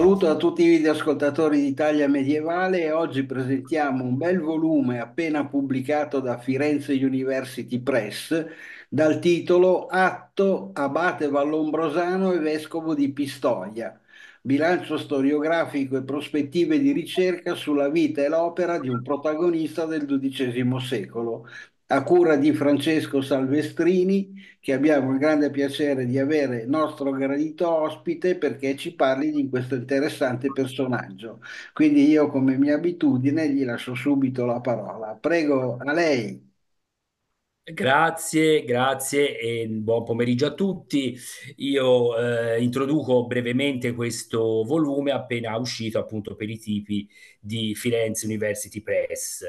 saluto a tutti i videoascoltatori d'Italia Medievale. Oggi presentiamo un bel volume appena pubblicato da Firenze University Press dal titolo Atto Abate Vallombrosano e Vescovo di Pistoia. Bilancio storiografico e prospettive di ricerca sulla vita e l'opera di un protagonista del XII secolo, a cura di Francesco Salvestrini, che abbiamo il grande piacere di avere nostro gradito ospite perché ci parli di questo interessante personaggio. Quindi io, come mia abitudine, gli lascio subito la parola. Prego a lei. Grazie, grazie e buon pomeriggio a tutti. Io eh, introduco brevemente questo volume appena uscito appunto per i tipi di Firenze University Press.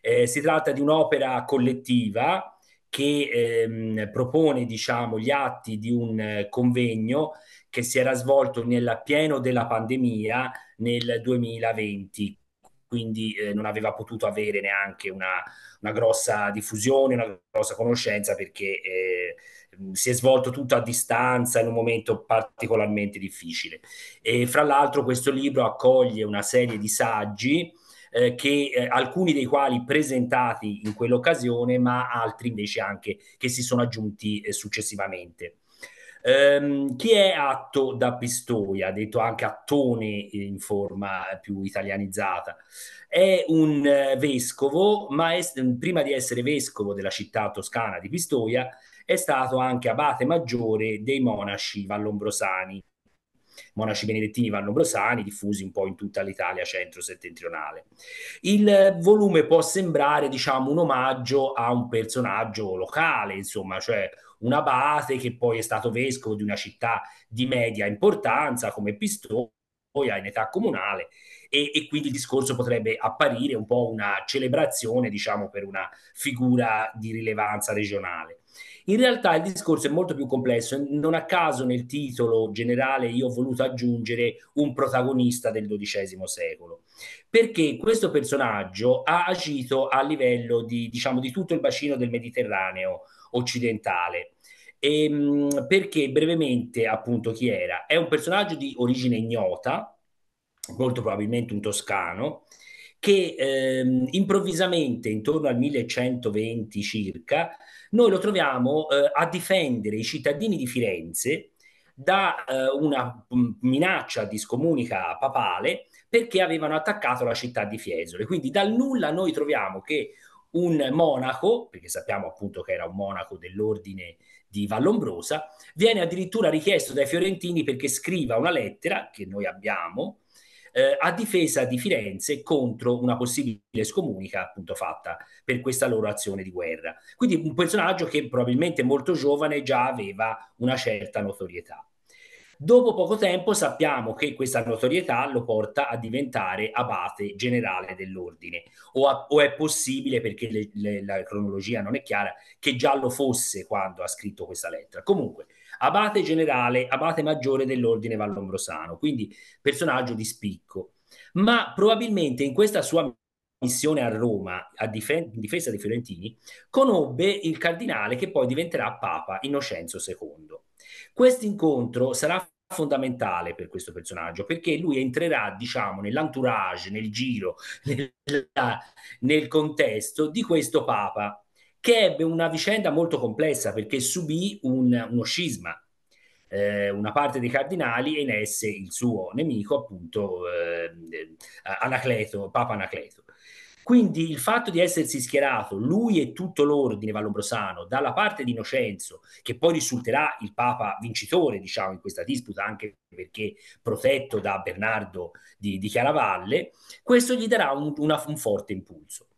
Eh, si tratta di un'opera collettiva che ehm, propone diciamo, gli atti di un eh, convegno che si era svolto nel pieno della pandemia nel 2020 quindi eh, non aveva potuto avere neanche una, una, grossa diffusione, una grossa conoscenza perché eh, si è svolto tutto a distanza in un momento particolarmente difficile. E, fra l'altro questo libro accoglie una serie di saggi eh, che, eh, alcuni dei quali presentati in quell'occasione, ma altri invece anche che si sono aggiunti eh, successivamente. Ehm, chi è Atto da Pistoia, detto anche Attone in forma più italianizzata? È un eh, vescovo, ma è, prima di essere vescovo della città toscana di Pistoia, è stato anche abate maggiore dei monaci vallombrosani, monaci benedettini vallombrosani diffusi un po' in tutta l'Italia centro-settentrionale. Il volume può sembrare, diciamo, un omaggio a un personaggio locale, insomma, cioè un abate che poi è stato vescovo di una città di media importanza come Pistoia in età comunale e, e, quindi il discorso potrebbe apparire un po' una celebrazione, diciamo, per una figura di rilevanza regionale. In realtà il discorso è molto più complesso, non a caso nel titolo generale io ho voluto aggiungere un protagonista del XII secolo, perché questo personaggio ha agito a livello di, diciamo, di tutto il bacino del Mediterraneo, occidentale. E, ehm, mh, perché brevemente, appunto, chi era? È un personaggio di origine ignota, molto probabilmente un toscano, che ehm, improvvisamente, intorno al 1120 circa, noi lo troviamo eh, a difendere i cittadini di Firenze da eh, una mm, minaccia di scomunica papale perché avevano attaccato la città di Fiesole. Quindi dal nulla noi troviamo che un monaco, perché sappiamo appunto che era un monaco dell'ordine di Vallombrosa, viene addirittura richiesto dai fiorentini perché scriva una lettera che noi abbiamo eh, a difesa di Firenze contro una possibile scomunica appunto fatta per questa loro azione di guerra. Quindi un personaggio che probabilmente molto giovane già aveva una certa notorietà. Dopo poco tempo sappiamo che questa notorietà lo porta a diventare abate generale dell'ordine, o, a, o è possibile, perché le, le, la cronologia non è chiara, che già lo fosse quando ha scritto questa lettera. Comunque, abate generale, abate maggiore dell'ordine Vallombrosano, quindi personaggio di spicco. Ma probabilmente in questa sua missione a Roma a difen- in difesa dei fiorentini, conobbe il cardinale che poi diventerà Papa Innocenzo II. Questo incontro sarà fondamentale per questo personaggio perché lui entrerà diciamo nell'entourage nel giro nella, nel contesto di questo papa che ebbe una vicenda molto complessa perché subì un, uno scisma eh, una parte dei cardinali e ne esse il suo nemico appunto eh, Anacleto, Papa Anacleto quindi il fatto di essersi schierato, lui e tutto l'ordine Vallombrosano, dalla parte di Innocenzo, che poi risulterà il Papa vincitore, diciamo, in questa disputa, anche perché protetto da Bernardo di, di Chiaravalle, questo gli darà un, una, un forte impulso.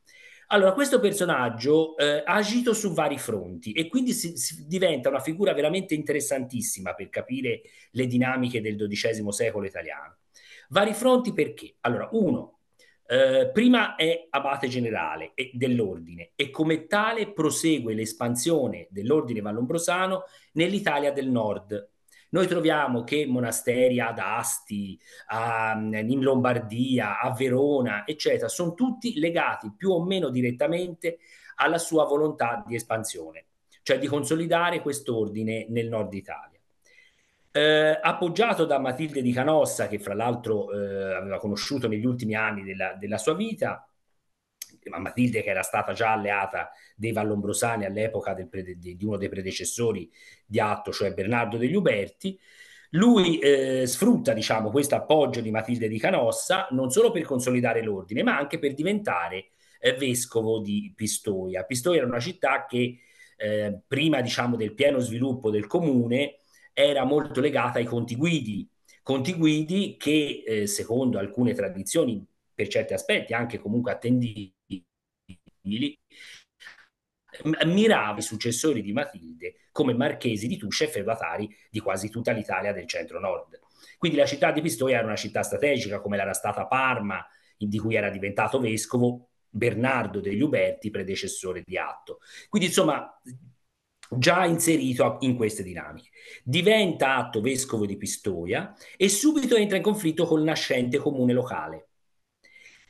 Allora, questo personaggio eh, ha agito su vari fronti e quindi si, si diventa una figura veramente interessantissima per capire le dinamiche del XII secolo italiano. Vari fronti perché? Allora, uno, eh, prima è abate generale e dell'ordine e come tale prosegue l'espansione dell'ordine vallombrosano nell'Italia del nord. Noi troviamo che monasteri ad Asti, a, mm, in Lombardia, a Verona, eccetera, sono tutti legati più o meno direttamente alla sua volontà di espansione, cioè di consolidare quest'ordine nel nord Italia eh, appoggiato da Matilde di Canossa, che fra l'altro eh, aveva conosciuto negli ultimi anni della, della sua vita, ma Matilde che era stata già alleata dei Vallombrosani all'epoca del, di, di, uno dei predecessori di Atto, cioè Bernardo degli Uberti, lui eh, sfrutta diciamo, questo appoggio di Matilde di Canossa non solo per consolidare l'ordine, ma anche per diventare eh, vescovo di Pistoia. Pistoia era una città che eh, prima diciamo, del pieno sviluppo del comune, era molto legata ai conti guidi, conti guidi che eh, secondo alcune tradizioni, per certi aspetti anche comunque attendibili, ammirava i successori di Matilde come marchesi di Tuscia e feudatari di quasi tutta l'Italia del centro-nord. Quindi la città di Pistoia era una città strategica come l'era stata Parma, di cui era diventato vescovo Bernardo degli Uberti, predecessore di Atto. Quindi insomma già inserito in queste dinamiche. Diventa atto vescovo di Pistoia e subito entra in conflitto col nascente comune locale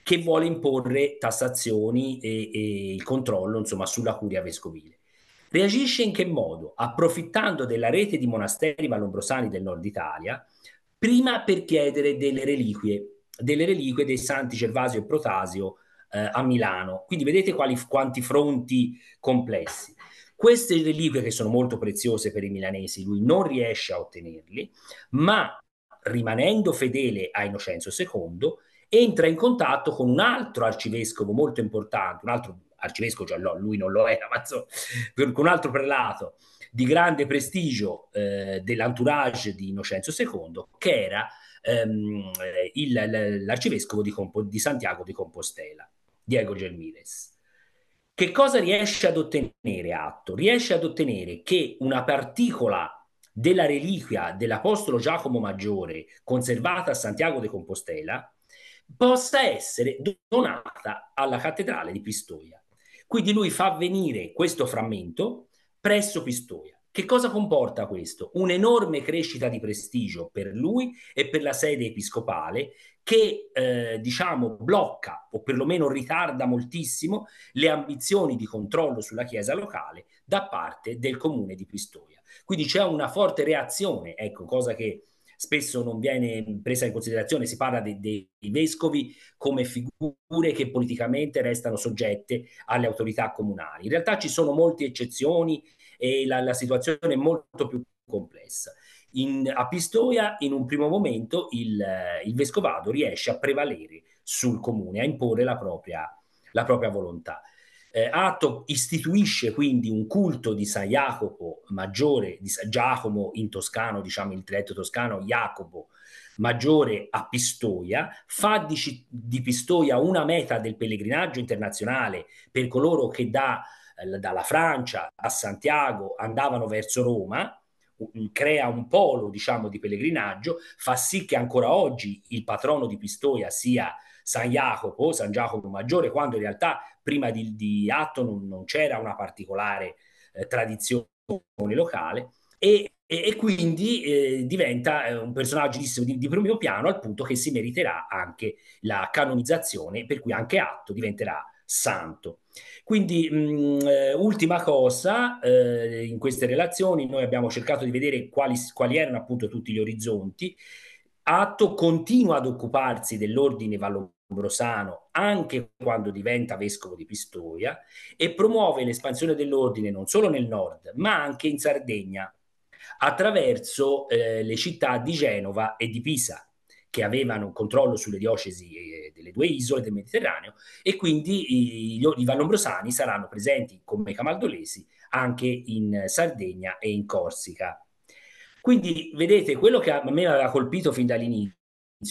che vuole imporre tassazioni e, e il controllo insomma, sulla curia vescovile. Reagisce in che modo? Approfittando della rete di monasteri malombrosani del nord Italia, prima per chiedere delle reliquie, delle reliquie dei santi Gervasio e Protasio eh, a Milano. Quindi vedete quali, quanti fronti complessi. Queste reliquie che sono molto preziose per i milanesi, lui non riesce a ottenerli, ma rimanendo fedele a Innocenzo II, entra in contatto con un altro arcivescovo molto importante, un altro arcivescovo, già no, lui non lo era, ma so, con un altro prelato di grande prestigio eh, dell'entourage di Innocenzo II, che era ehm, il, l'arcivescovo di, Compo- di Santiago di Compostela, Diego Gelmires. Che cosa riesce ad ottenere Atto? Riesce ad ottenere che una particola della reliquia dell'Apostolo Giacomo Maggiore conservata a Santiago de Compostela possa essere donata alla cattedrale di Pistoia. Quindi lui fa venire questo frammento presso Pistoia. Che cosa comporta questo? Un'enorme crescita di prestigio per lui e per la sede episcopale che eh, diciamo blocca o perlomeno ritarda moltissimo le ambizioni di controllo sulla chiesa locale da parte del comune di Pistoia. Quindi c'è una forte reazione, ecco, cosa che spesso non viene presa in considerazione, si parla dei, dei, vescovi come figure che politicamente restano soggette alle autorità comunali. In realtà ci sono molte eccezioni e la, la situazione è molto più complessa. In, a Pistoia, in un primo momento, il, il, vescovado riesce a prevalere sul comune, a imporre la propria, la propria volontà. Eh, Atto istituisce quindi un culto di San Jacopo maggiore, di San Giacomo in toscano, diciamo il dialetto toscano, Jacopo maggiore a Pistoia, fa di, di, Pistoia una meta del pellegrinaggio internazionale per coloro che da dalla Francia a Santiago andavano verso Roma, crea un polo diciamo, di pellegrinaggio, fa sì che ancora oggi il patrono di Pistoia sia San Jacopo, San Giacomo Maggiore, quando in realtà prima di, di Atto non, non, c'era una particolare eh, tradizione locale e, e, e quindi eh, diventa eh, un personaggio di, di primo piano al punto che si meriterà anche la canonizzazione, per cui anche Atto diventerà santo. Quindi, mh, mm, eh, ultima cosa, eh, in queste relazioni noi abbiamo cercato di vedere quali, quali erano appunto tutti gli orizzonti. Atto continua ad occuparsi dell'ordine vallombrosano anche quando diventa vescovo di Pistoia e promuove l'espansione dell'ordine non solo nel nord ma anche in Sardegna attraverso eh, le città di Genova e di Pisa che avevano controllo sulle diocesi eh, delle due isole del Mediterraneo e quindi i, i vallombrosani saranno presenti come camaldolesi anche in Sardegna e in Corsica. Quindi vedete, quello che a me aveva colpito fin dall'inizio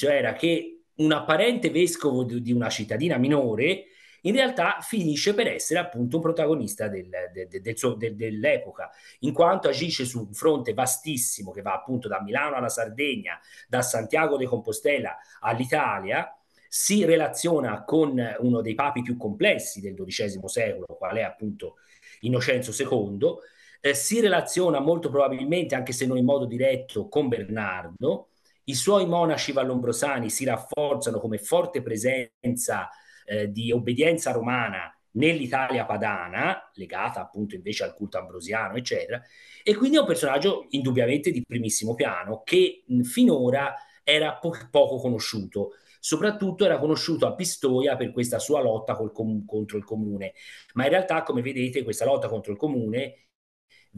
era che un apparente vescovo di una cittadina minore in realtà finisce per essere appunto un protagonista del, del, del, dell'epoca, in quanto agisce su un fronte vastissimo che va appunto da Milano alla Sardegna, da Santiago de Compostela all'Italia, si relaziona con uno dei papi più complessi del XII secolo, qual è appunto Innocenzo II, eh, si relaziona molto probabilmente, anche se non in modo diretto, con Bernardo, i suoi monaci vallombrosani si rafforzano come forte presenza eh, di obbedienza romana nell'Italia padana, legata appunto invece al culto ambrosiano, eccetera, e quindi è un personaggio indubbiamente di primissimo piano che mh, finora era po- poco conosciuto. Soprattutto era conosciuto a Pistoia per questa sua lotta com- contro il comune, ma in realtà, come vedete, questa lotta contro il comune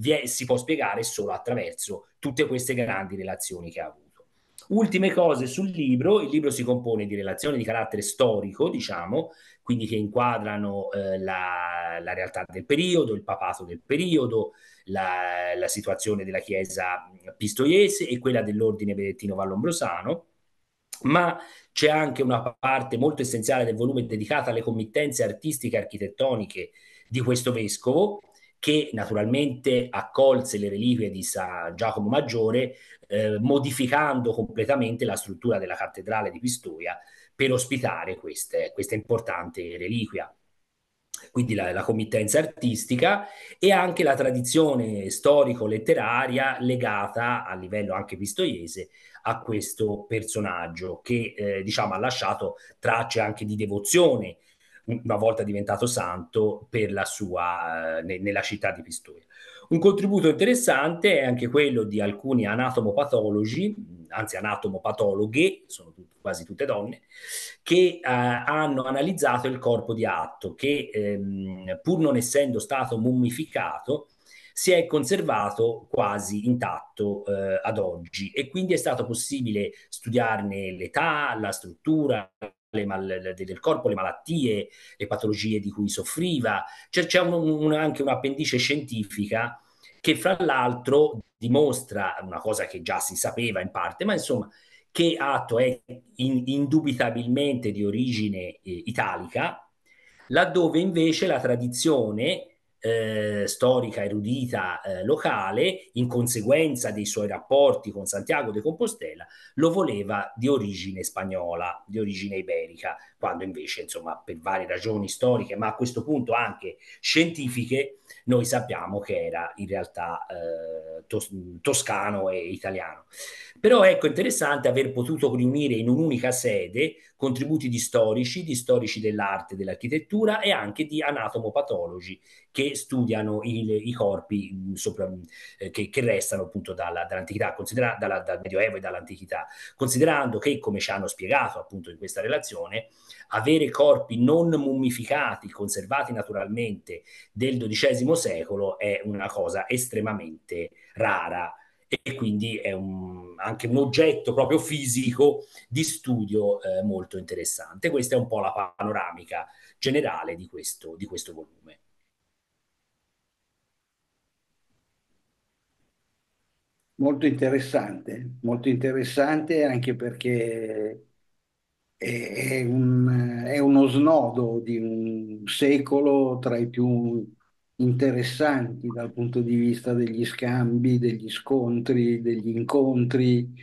è, si può spiegare solo attraverso tutte queste grandi relazioni che ha avuto. Ultime cose sul libro, il libro si compone di relazioni di carattere storico, diciamo, quindi che inquadrano eh, la, la, realtà del periodo, il papato del periodo, la, la situazione della chiesa pistoiese e quella dell'ordine benedettino vallombrosano, ma c'è anche una parte molto essenziale del volume dedicata alle committenze artistiche e architettoniche di questo vescovo, che naturalmente accolse le reliquie di San Giacomo Maggiore, eh, modificando completamente la struttura della cattedrale di Pistoia per ospitare queste, questa importante reliquia. Quindi la, la committenza artistica e anche la tradizione storico-letteraria legata a livello anche pistoiese a questo personaggio che eh, diciamo, ha lasciato tracce anche di devozione una volta diventato santo per la sua, eh, ne, nella città di Pistoia. Un contributo interessante è anche quello di alcuni anatomopatologi, anzi anatomopatologhe, sono tut- quasi tutte donne, che eh, hanno analizzato il corpo di Atto, che ehm, pur non essendo stato mummificato, si è conservato quasi intatto eh, ad oggi e quindi è stato possibile studiarne l'età, la struttura, le mal, del corpo, le malattie, le patologie di cui soffriva. Cioè, c'è un, un, anche un'appendice scientifica che fra l'altro dimostra una cosa che già si sapeva in parte, ma insomma che Atto è eh, in, indubitabilmente di origine eh, italica, laddove invece la tradizione eh, storica, erudita, eh, locale, in conseguenza dei suoi rapporti con Santiago de Compostela, lo voleva di origine spagnola, di origine iberica quando invece, insomma, per varie ragioni storiche, ma a questo punto anche scientifiche, noi sappiamo che era in realtà eh, tos- toscano e italiano. Però ecco interessante aver potuto riunire in un'unica sede contributi di storici, di storici dell'arte, dell'architettura e anche di anatomopatologi che studiano il, i corpi mm, sopra, mm, eh, che, che, restano appunto dalla, dall'antichità, considera- dalla, dal Medioevo e dall'antichità, considerando che, come ci hanno spiegato appunto in questa relazione, avere corpi non mummificati, conservati naturalmente, del XII secolo è una cosa estremamente rara e quindi è un, anche un oggetto proprio fisico di studio eh, molto interessante. Questa è un po' la panoramica generale di questo, di questo volume. Molto interessante, molto interessante anche perché è, un, è uno snodo di un secolo tra i più interessanti dal punto di vista degli scambi, degli scontri, degli incontri,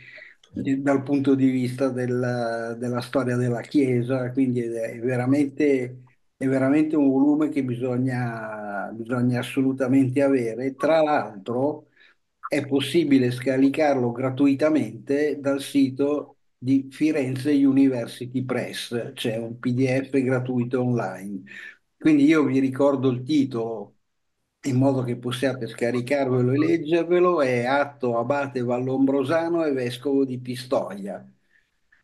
dal punto di vista della, della storia della Chiesa, quindi è veramente, è veramente un volume che bisogna, bisogna assolutamente avere. Tra l'altro è possibile scaricarlo gratuitamente dal sito di Firenze University Press, c'è un PDF gratuito online. Quindi io vi ricordo il titolo in modo che possiate scaricarvelo e leggervelo, è Atto Abate Vallombrosano e Vescovo di Pistoia.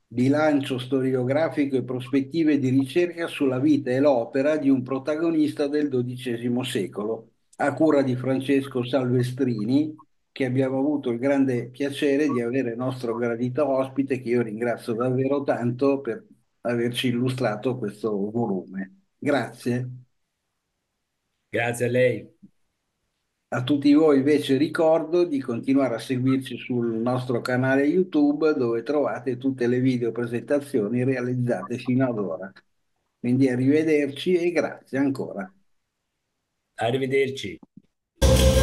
Bilancio storiografico e prospettive di ricerca sulla vita e l'opera di un protagonista del XII secolo, a cura di Francesco Salvestrini, che abbiamo avuto il grande piacere di avere il nostro gradito ospite, che io ringrazio davvero tanto per averci illustrato questo volume. Grazie. Grazie a lei. A tutti voi invece ricordo di continuare a seguirci sul nostro canale YouTube dove trovate tutte le video presentazioni realizzate fino ad ora. Quindi arrivederci e grazie ancora. Arrivederci.